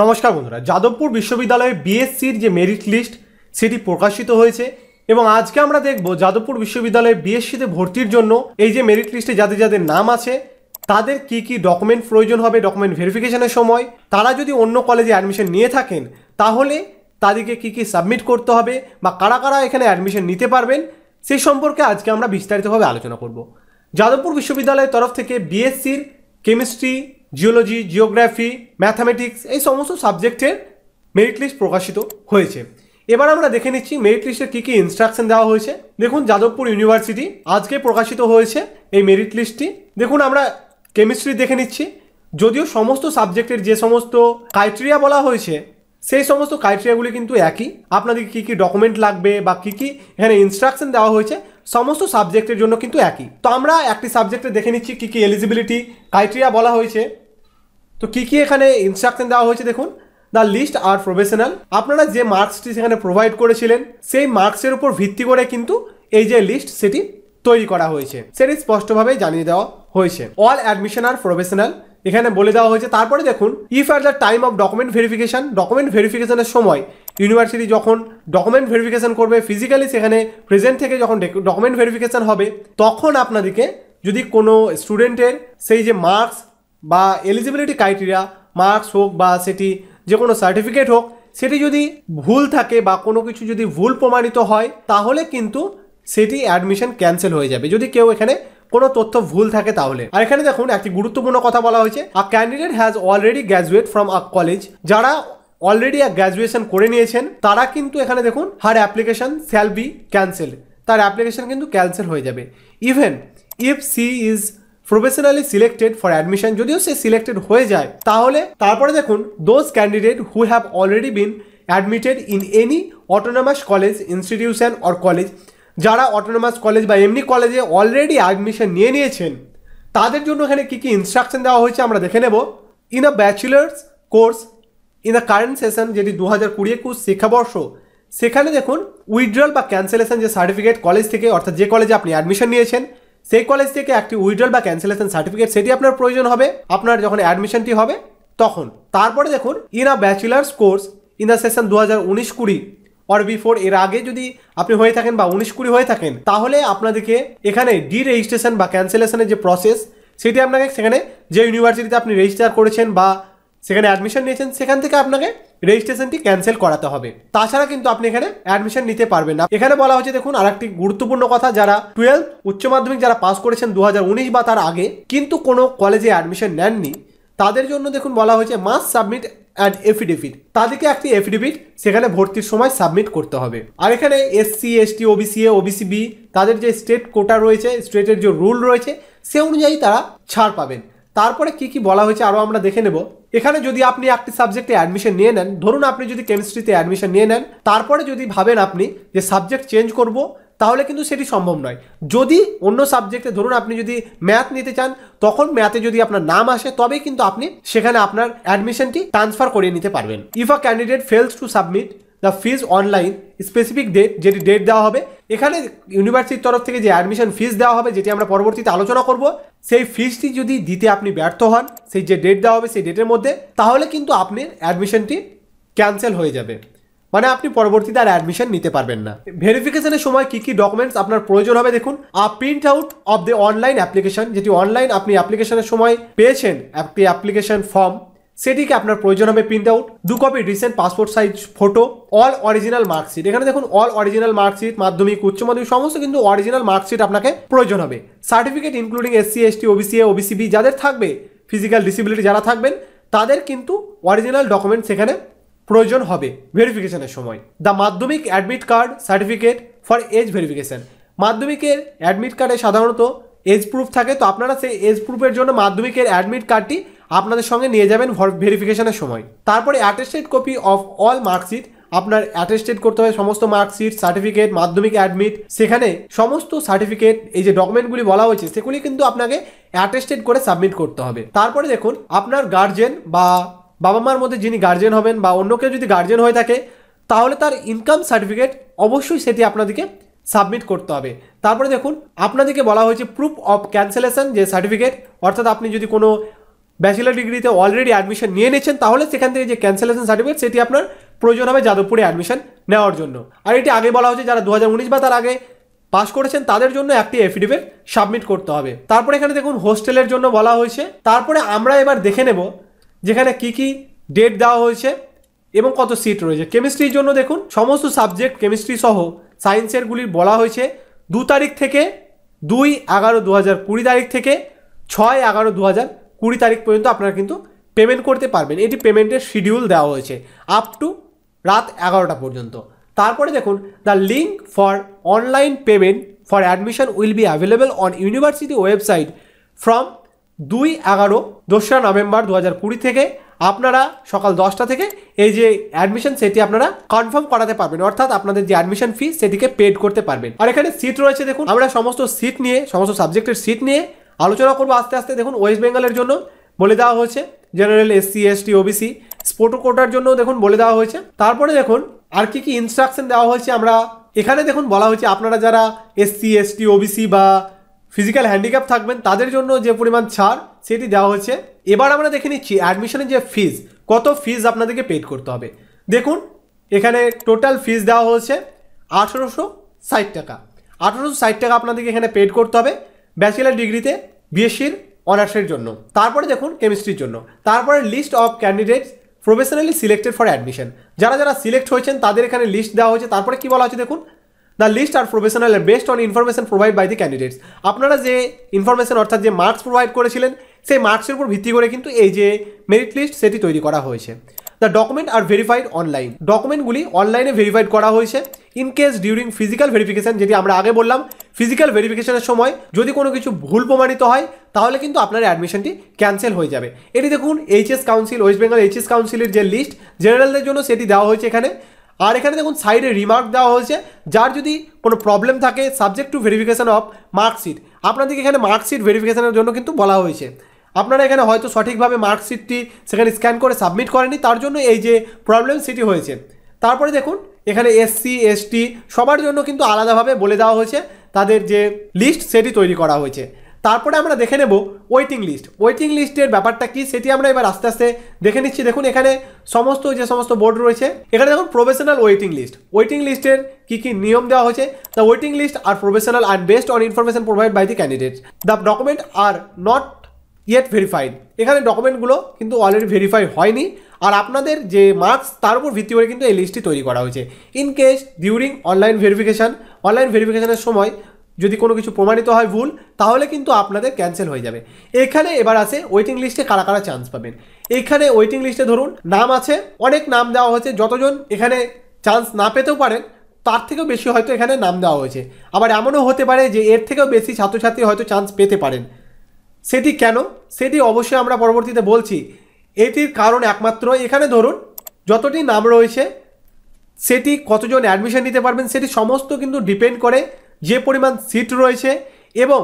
নমস্কার বন্ধুরা যাদবপুর বিশ্ববিদ্যালয়ের বিএসসির যে মেরিট লিস্ট সেটি প্রকাশিত হয়েছে এবং আজকে আমরা দেখব যাদবপুর বিশ্ববিদ্যালয়ে বিএসসিতে ভর্তির জন্য এই যে মেরিট লিস্টে যাদের যাদের নাম আছে তাদের কি কি ডকুমেন্ট প্রয়োজন হবে ডকুমেন্ট ভেরিফিকেশনের সময় তারা যদি অন্য কলেজে অ্যাডমিশন নিয়ে থাকেন তাহলে তাদেরকে কি কি সাবমিট করতে হবে বা কারা কারা এখানে অ্যাডমিশন নিতে পারবেন সেই সম্পর্কে আজকে আমরা বিস্তারিতভাবে আলোচনা করব যাদবপুর বিশ্ববিদ্যালয়ের তরফ থেকে বিএসসির কেমিস্ট্রি জিওলজি জিওগ্রাফি ম্যাথামেটিক্স এই সমস্ত সাবজেক্টের মেরিট লিস্ট প্রকাশিত হয়েছে এবার আমরা দেখে নিচ্ছি মেরিট লিস্টে কী কী ইনস্ট্রাকশন দেওয়া হয়েছে দেখুন যাদবপুর ইউনিভার্সিটি আজকে প্রকাশিত হয়েছে এই মেরিট লিস্টটি দেখুন আমরা কেমিস্ট্রি দেখে নিচ্ছি যদিও সমস্ত সাবজেক্টের যে সমস্ত ক্রাইটেরিয়া বলা হয়েছে সেই সমস্ত ক্রাইটেরিয়াগুলি কিন্তু একই আপনাদের কী কী ডকুমেন্ট লাগবে বা কী কী এখানে ইনস্ট্রাকশন দেওয়া হয়েছে সমস্ত সাবজেক্টের জন্য কিন্তু একই তো আমরা একটি সাবজেক্টে দেখে নিচ্ছি কী কী এলিজিবিলিটি ক্রাইটেরিয়া বলা হয়েছে তো কী কী এখানে ইনস্ট্রাকশন দেওয়া হয়েছে দেখুন দ্য লিস্ট আর প্রফেশনাল আপনারা যে মার্কসটি সেখানে প্রোভাইড করেছিলেন সেই মার্কসের উপর ভিত্তি করে কিন্তু এই যে লিস্ট সেটি তৈরি করা হয়েছে সেটি স্পষ্টভাবে জানিয়ে দেওয়া হয়েছে অল অ্যাডমিশন আর প্রফেশনাল এখানে বলে দেওয়া হয়েছে তারপরে দেখুন if are the time of document verification document ভেরিফিকেশানের সময় ইউনিভার্সিটি যখন ডকুমেন্ট ভেরিফিকেশান করবে ফিজিক্যালি সেখানে প্রেজেন্ট থেকে যখন ডকুমেন্ট ভেরিফিকেশান হবে তখন আপনাদেরকে যদি কোনো স্টুডেন্টের সেই যে মার্কস বা এলিজিবিলিটি ক্রাইটেরিয়া মার্কস হোক বা সেটি যে কোনো সার্টিফিকেট হোক সেটি যদি ভুল থাকে বা কোনো কিছু যদি ভুল প্রমাণিত হয় তাহলে কিন্তু সেটি অ্যাডমিশন ক্যান্সেল হয়ে যাবে যদি কেউ এখানে কোনো তথ্য ভুল থাকে তাহলে আর এখানে দেখুন একটি গুরুত্বপূর্ণ কথা বলা হয়েছে a candidate has already graduate from a college যারা অলরেডি গ্র্যাজুয়েশন করে নিয়েছেন তারা কিন্তু এখানে দেখুন her application shall be cancel তার অ্যাপ্লিকেশন কিন্তু ক্যান্সেল হয়ে যাবে even if she is professionally selected for admission যদিও সে সিলেক্টেড হয়ে যায় তাহলে তারপরে দেখুন those candidate who have already been admitted in any autonomous college institution or college যারা অটোনোমাস কলেজ বা এমনি কলেজে অলরেডি অ্যাডমিশন নিয়ে নিয়েছেন তাদের জন্য এখানে কী কী ইনস্ট্রাকশন দেওয়া হয়েছে আমরা দেখে নেব in a bachelors course in a current session যেটি দু হাজার কুড়ি একুশ শিক্ষাবর্ষ সেখানে দেখুন উইথড্রল বা ক্যান্সেলেশন যে সার্টিফিকেট কলেজ থেকে অর্থাৎ যে কলেজে আপনি অ্যাডমিশন নিয়েছেন সেই কলেজ থেকে একটি উইড্রল বা ক্যান্সেলেশন সার্টিফিকেট সেটি আপনার প্রয়োজন হবে আপনার যখন অ্যাডমিশনটি হবে তখন তারপরে দেখুন in a bachelors course in the session দু হাজার উনিশ কুড়ি অর বিফোর এর আগে যদি আপনি হয়ে থাকেন বা উনিশ কুড়ি হয়ে থাকেন তাহলে আপনাদেরকে এখানে ডি রেজিস্ট্রেশন বা ক্যান্সেলেশনের যে প্রসেস সেটি আপনাকে সেখানে যে ইউনিভার্সিটিতে আপনি রেজিস্টার করেছেন বা সেখানে অ্যাডমিশন নিয়েছেন সেখান থেকে আপনাকে রেজিস্ট্রেশনটি ক্যান্সেল করাতে হবে তাছাড়া কিন্তু আপনি এখানে অ্যাডমিশন নিতে পারবেন না এখানে বলা হচ্ছে দেখুন আর একটি গুরুত্বপূর্ণ কথা যারা টুয়েলভ উচ্চ মাধ্যমিক যারা পাস করেছেন দু বা তার আগে কিন্তু কোনো কলেজে অ্যাডমিশন নেননি তাদের জন্য দেখুন বলা হয়েছে মাস সাবমিট অ্যান্ড এফিডেভিট তাদেরকে একটি এফিডেভিট সেখানে ভর্তির সময় সাবমিট করতে হবে আর এখানে SC ST OBC A OBC B তাদের যে স্টেট কোটা রয়েছে স্টেটের যে রুল রয়েছে সে অনুযায়ী তারা ছাড় পাবেন তারপরে কি কি বলা হয়েছে আরও আমরা দেখে নেব এখানে যদি আপনি একটি সাবজেক্টে অ্যাডমিশন নিয়ে নেন ধরুন আপনি যদি কেমিস্ট্রিতে অ্যাডমিশন নিয়ে নেন তারপরে যদি ভাবেন আপনি যে সাবজেক্ট চেঞ্জ করব তাহলে কিন্তু সেটি সম্ভব নয় যদি অন্য সাবজেক্টে ধরুন আপনি যদি ম্যাথ নিতে চান তখন ম্যাথে যদি আপনার নাম আসে তবেই কিন্তু আপনি সেখানে আপনার অ্যাডমিশনটি ট্রান্সফার করিয়ে নিতে পারবেন if a candidate fails to submit the fees online specific date যেটি ডেট দেওয়া হবে এখানে ইউনিভার্সিটির তরফ থেকে যে অ্যাডমিশন ফিস দেওয়া হবে যেটি আমরা পরবর্তীতে আলোচনা করব সেই ফিসটি যদি দিতে আপনি ব্যর্থ হন সেই যে ডেট দেওয়া হবে সেই ডেটের মধ্যে তাহলে কিন্তু আপনি অ্যাডমিশনটি ক্যান্সেল হয়ে যাবে মানে আপনি পরবর্তীতে আর অ্যাডমিশন নিতে পারবেন না ভেরিফিকেশনের সময় কি কি ডকুমেন্টস আপনার প্রয়োজন হবে দেখুন a print out of the online application যেটি অনলাইন আপনি অ্যাপ্লিকেশনের সময় পেয়েছেন একটি অ্যাপ্লিকেশন ফর্ম সেটিকে আপনার প্রয়োজন হবে প্রিন্ট আউট দু copy recent passport size photo all original marksheet এখানে দেখুন অল অরিজিনাল মার্কশিট মাধ্যমিক উচ্চ মাধ্যমিক সমস্ত কিন্তু অরিজিনাল মার্কশিট আপনাকে প্রয়োজন হবে certificate including SC ST OBC A OBC B যাদের থাকবে ফিজিক্যাল ডিসিবিলিটি যারা থাকবেন তাদের কিন্তু অরিজিনাল ডকুমেন্ট সেখানে প্রয়োজন হবে ভেরিফিকেশনের সময় the Madhyamik admit card certificate for age verification মাধ্যমিকের অ্যাডমিট কার্ডে সাধারণত এজ প্রুফ থাকে তো আপনারা সেই এজ প্রুফের জন্য মাধ্যমিকের অ্যাডমিট কার্ডটি আপনাদের সঙ্গে নিয়ে যাবেন ভেরিফিকেশনের সময় তারপরে attested copy of all marksheet আপনার অ্যাটেস্টেড করতে হবে সমস্ত মার্কশিট সার্টিফিকেট মাধ্যমিক অ্যাডমিট সেখানে সমস্ত সার্টিফিকেট এই যে ডকুমেন্টগুলি বলা হয়েছে সেগুলি কিন্তু আপনাকে অ্যাটেস্টেড করে সাবমিট করতে হবে তারপরে দেখুন আপনার গার্জেন বা বাবা মার মধ্যে যিনি গার্জেন হবেন বা অন্য কেউ যদি গার্জেন হয়ে থাকে তাহলে তার ইনকাম সার্টিফিকেট অবশ্যই সেটি আপনাদেরকে সাবমিট করতে হবে তারপরে দেখুন আপনাদেরকে বলা হয়েছে প্রুফ অফ ক্যান্সেলেশন যে সার্টিফিকেট অর্থাৎ আপনি যদি কোনো ব্যাচেলার ডিগ্রিতে অলরেডি অ্যাডমিশন নিয়ে নিয়েছেন তাহলে সেখান থেকে যে ক্যান্সেলেশন সার্টিফিকেট সেটি আপনার প্রয়োজন হবে যাদবপুরে অ্যাডমিশন নেওয়ার জন্য আর এটি আগে বলা হচ্ছে যারা দু বা তার আগে পাস করেছেন তাদের জন্য একটি এফিডেভিট সাবমিট করতে হবে তারপরে এখানে দেখুন হোস্টেলের জন্য বলা হয়েছে তারপরে আমরা এবার দেখে নেব যেখানে কি কি ডেট দেওয়া হয়েছে এবং কত সিট রয়েছে কেমিস্ট্রির জন্য দেখুন সমস্ত সাবজেক্ট কেমিস্ট্রি সহ সায়েন্সেরগুলির বলা হয়েছে দু তারিখ থেকে দুই এগারো দু হাজার কুড়ি তারিখ থেকে ছয় এগারো দু হাজার কুড়ি তারিখ পর্যন্ত আপনারা কিন্তু পেমেন্ট করতে পারবেন এটি পেমেন্টের শিডিউল দেওয়া হয়েছে আপ টু রাত এগারোটা পর্যন্ত তারপরে দেখুন the link for online payment for admission will be available on university website from দুই এগারো দোসরা নভেম্বর দু হাজার কুড়ি থেকে আপনারা সকাল দশটা থেকে এই যে অ্যাডমিশন সেটি আপনারা কনফার্ম করাতে পারবেন অর্থাৎ আপনাদের যে অ্যাডমিশন ফি সেটিকে পেড করতে পারবেন আর এখানে সিট রয়েছে দেখুন আমরা সমস্ত সিট নিয়ে সমস্ত সাবজেক্টের সিট নিয়ে আলোচনা করবো আস্তে আস্তে দেখুন ওয়েস্ট বেঙ্গলের জন্য বলে দেওয়া হয়েছে general SC ST OBC sport কোটার জন্য দেখুন বলে দেওয়া হয়েছে তারপরে দেখুন আর কি কি ইনস্ট্রাকশন দেওয়া হয়েছে আমরা এখানে দেখুন বলা হয়েছে আপনারা যারা এসসি এসটি ওবিসি বা ফিজিক্যাল হ্যান্ডিক্যাপ থাকবেন তাদের জন্য যে পরিমাণ ছাড় সেটি দেওয়া হয়েছে এবার আমরা দেখে নিচ্ছি অ্যাডমিশনের যে ফিজ কত ফিজ আপনাদেরকে পেড করতে হবে দেখুন এখানে টোটাল ফিজ দেওয়া হয়েছে আঠেরোশো ষাট টাকা আঠেরোশো ষাট টাকা আপনাদেরকে এখানে পেড করতে হবে ব্যাচেলার ডিগ্রিতে বিএসসির অনার্সের জন্য তারপরে দেখুন কেমিস্ট্রির জন্য তারপরে list of candidates professionally selected for admission যারা যারা সিলেক্ট হয়েছেন তাদের এখানে লিস্ট দেওয়া হয়েছে তারপরে কি বলা হচ্ছে দেখুন the list are professional best on information provide by the candidates আপনারা যে ইনফরমেশন অর্থাৎ যে মার্কস প্রোভাইড করেছিলেন সেই মার্কসের উপর ভিত্তি করে কিন্তু এই যে মেরিট লিস্ট সেটি তৈরি করা হয়েছে the document are verified online ডকুমেন্টগুলি অনলাইনে ভেরিফাইড করা হয়েছে in case during physical verification যেটি আমরা আগে বললাম ফিজিক্যাল ভেরিফিকেশনের সময় যদি কোনো কিছু ভুল প্রমাণিত হয় তাহলে কিন্তু আপনার অ্যাডমিশনটি ক্যান্সেল হয়ে যাবে এটি দেখুন HS council West Bengal HS কাউন্সিলের যে লিস্ট জেনারেলদের জন্য সেটি দেওয়া হয়েছে এখানে আর এখানে দেখুন সাইডে রিমার্ক দেওয়া হয়েছে যার যদি কোনো প্রবলেম থাকে subject to verification of marksheet আপনাদেরকে এখানে মার্কশিট ভেরিফিকেশানের জন্য কিন্তু বলা হয়েছে আপনারা এখানে হয়তো সঠিকভাবে মার্কশিটটি সেখানে স্ক্যান করে সাবমিট করেনি তার জন্য এই যে প্রবলেম সেটি হয়েছে তারপরে দেখুন এখানে এসসি এসটি সবার জন্য কিন্তু আলাদাভাবে বলে দেওয়া হয়েছে তাদের যে লিস্ট সেটি তৈরি করা হয়েছে তারপরে আমরা দেখে নেব ওয়েটিং লিস্ট ওয়েটিং লিস্টের ব্যাপারটা কি সেটি আমরা এবার আস্তে আস্তে দেখে নিচ্ছি দেখুন এখানে সমস্ত যে সমস্ত বোর্ড রয়েছে এখানে দেখুন প্রফেশনাল ওয়েটিং লিস্ট ওয়েটিং লিস্টের কি কি নিয়ম দেওয়া হয়েছে the waiting list are professional are best on information provide by the candidate the document are not yet verified এখানে ডকুমেন্টগুলো কিন্তু অলরেডি ভেরিফাই হয়নি আর আপনাদের যে মার্কস তার উপর ভিত্তি করে কিন্তু এই লিস্টটি তৈরি করা হয়েছে in case during online verification online ভেরিফিকেশানের সময় যদি কোনো কিছু প্রমাণিত হয় ভুল তাহলে কিন্তু আপনাদের ক্যান্সেল হয়ে যাবে এখানে এবার আছে ওয়েটিং লিস্টে কারা কারা চান্স পাবেন এখানে ওয়েটিং লিস্টে ধরুন নাম আছে অনেক নাম দেওয়া হয়েছে যতজন এখানে চান্স না পেতেও পারেন তার থেকেও বেশি হয়তো এখানে নাম দেওয়া হয়েছে আবার এমনও হতে পারে যে এর থেকেও বেশি ছাত্রছাত্রী হয়তো চান্স পেতে পারেন সেটি কেন সেটি অবশ্যই আমরা পরবর্তীতে বলছি এটির কারণ একমাত্র এখানে ধরুন যতটি নাম রয়েছে সেটি কতজন অ্যাডমিশন নিতে পারবেন সেটি সমস্ত কিন্তু ডিপেন্ড করে যে পরিমাণ সিট রয়েছে এবং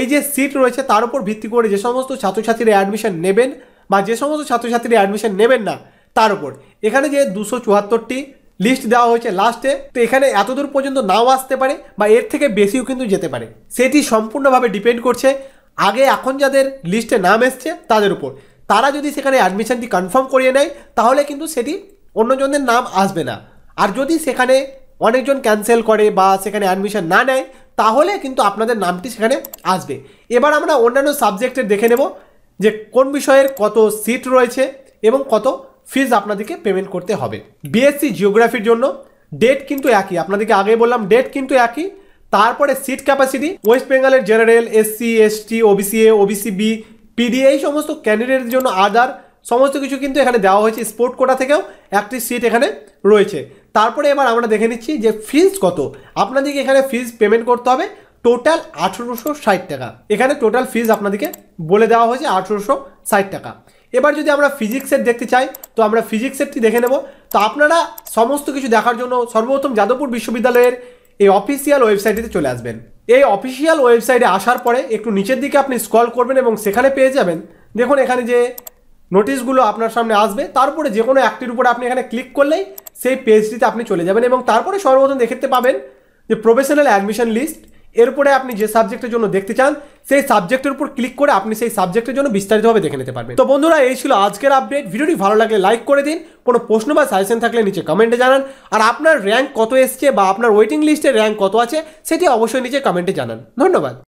এই যে সিট রয়েছে তার উপর ভিত্তি করে যে সমস্ত ছাত্রছাত্রীরা অ্যাডমিশন নেবেন বা যে সমস্ত ছাত্রছাত্রীরা অ্যাডমিশন নেবেন না তার উপর এখানে যে দুশো চুয়াত্তরটি লিস্ট দেওয়া হয়েছে লাস্টে তো এখানে এতদূর পর্যন্ত নাও আসতে পারে বা এর থেকে বেশিও কিন্তু যেতে পারে সেটি সম্পূর্ণভাবে ডিপেন্ড করছে আগে এখন যাদের লিস্টে নাম এসছে তাদের উপর তারা যদি সেখানে অ্যাডমিশনটি কনফার্ম করিয়ে নেয় তাহলে কিন্তু সেটি অন্যজনের নাম আসবে না আর যদি সেখানে অনেকজন ক্যান্সেল করে বা সেখানে অ্যাডমিশন না নেয় তাহলে কিন্তু আপনাদের নামটি সেখানে আসবে এবার আমরা অন্যান্য সাবজেক্টের দেখে নেব যে কোন বিষয়ের কত সিট রয়েছে এবং কত ফিজ আপনাদেরকে পেমেন্ট করতে হবে বিএসসি জিওগ্রাফির জন্য ডেট কিন্তু একই আপনাদেরকে আগে বললাম ডেট কিন্তু একই তারপরে সিট ক্যাপাসিটি ওয়েস্ট বেঙ্গলের general SC ST OBC A OBC B PDI সমস্ত ক্যান্ডিডেটের জন্য আদার সমস্ত কিছু কিন্তু এখানে দেওয়া হয়েছে স্পোর্ট কোটা থেকেও একটি সিট এখানে রয়েছে তারপরে এবার আমরা দেখে নিচ্ছি যে ফিজ কত আপনাদেরকে এখানে ফিজ পেমেন্ট করতে হবে টোটাল আঠেরোশো ষাট টাকা এখানে টোটাল ফিজ আপনাদেরকে বলে দেওয়া হয়েছে আঠেরোশো ষাট টাকা এবার যদি আমরা ফিজিক্সের দেখতে চাই তো আমরা ফিজিক্সেরটি দেখে নেব তো আপনারা সমস্ত কিছু দেখার জন্য সর্বপ্রথম যাদবপুর বিশ্ববিদ্যালয়ের এই অফিসিয়াল ওয়েবসাইটটিতে চলে আসবেন এই অফিসিয়াল ওয়েবসাইটে আসার পরে একটু নিচের দিকে আপনি স্ক্রল করবেন এবং সেখানে পেয়ে যাবেন দেখুন এখানে যে নোটিশগুলো আপনার সামনে আসবে তারপরে যে কোনো একটির উপরে আপনি এখানে ক্লিক করলেই সেই পেজটিতে আপনি চলে যাবেন এবং তারপরে সর্বপ্রথম দেখতে পাবেন যে প্রফেশনাল অ্যাডমিশন লিস্ট এরপরে আপনি যে সাবজেক্টের জন্য দেখতে চান সেই সাবজেক্টের উপর ক্লিক করে আপনি সেই সাবজেক্টের জন্য বিস্তারিতভাবে দেখে নিতে পারবেন তো বন্ধুরা এই ছিল আজকের আপডেট ভিডিওটি ভালো লাগলে লাইক করে দিন কোনো প্রশ্ন বা সাজেশন থাকলে নিচে কমেন্টে জানান আর আপনার র্যাঙ্ক কত এসছে বা আপনার ওয়েটিং লিস্টে র্যাঙ্ক কত আছে সেটি অবশ্যই নিচে কমেন্টে জানান ধন্যবাদ